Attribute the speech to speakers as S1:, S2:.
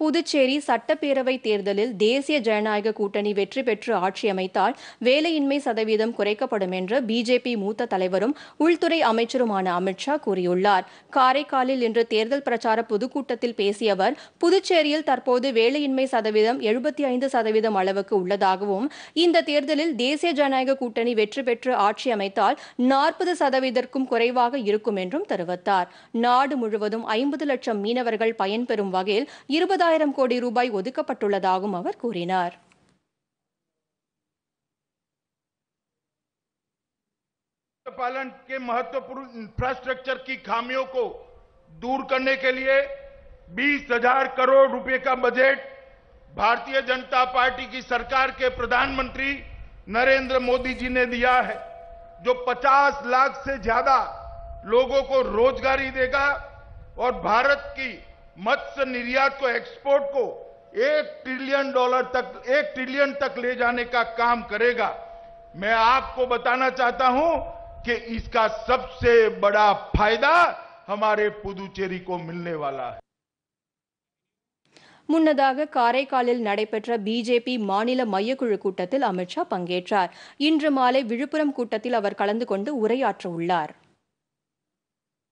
S1: புதுச்சேரி சட்டப்பேரவை தேர்தலில் தேசிய ஜனநாயக கூட்டணி வெற்றி பெற்று ஆட்சி அமைத்தால் வேலையின்மை சதவீதம் குறைக்கப்படும் என்று பிஜேபி மூத்த தலைவரும் உள்துறை அமைச்சருமான அமித்ஷா கூறியுள்ளார் காரைக்காலில் இன்று தேர்தல் பிரச்சார பொதுக்கூட்டத்தில் பேசிய அவர் புதுச்சேரியில் தற்போது வேலையின்மை சதவீதம் எழுபத்தி ஐந்து சதவீதம் அளவுக்கு உள்ளதாகவும் இந்த தேர்தலில் தேசிய ஜனநாயக கூட்டணி வெற்றி பெற்று ஆட்சி அமைத்தால் நாற்பது சதவீதத்திற்கும் குறைவாக இருக்கும் என்றும் தெரிவித்தார் நாடு முழுவதும் ஐம்பது லட்சம் மீனவர்கள் பயன்பெறும் வகையில் இருபதாயிரம் ஐயாயிரம் கோடி ரூபாய் ஒதுக்கப்பட்டுள்ளதாகவும் அவர் கூறினார்
S2: पालन के महत्वपूर्ण इंफ्रास्ट्रक्चर की खामियों को दूर करने के लिए बीस हजार करोड़ रुपए का बजट भारतीय जनता पार्टी की सरकार के प्रधानमंत्री नरेंद्र मोदी जी ने दिया है जो 50 लाख से ज्यादा लोगों को रोजगारी देगा और भारत की मत्स्य निर्यात को एक्सपोर्ट को एक ट्रिलियन डॉलर तक एक ट्रिलियन तक ले जाने का काम करेगा मैं आपको बताना चाहता हूं कि इसका सबसे बड़ा फायदा हमारे पुदुचेरी को मिलने वाला है
S1: முன்னதாக காரைக்காலில் நடைபெற்ற பிஜேபி மாநில மையக்குழு கூட்டத்தில் அமித்ஷா பங்கேற்றார் இன்று மாலை விழுப்புரம் கூட்டத்தில் அவர் கலந்து கொண்டு உரையாற்ற உள்ளார்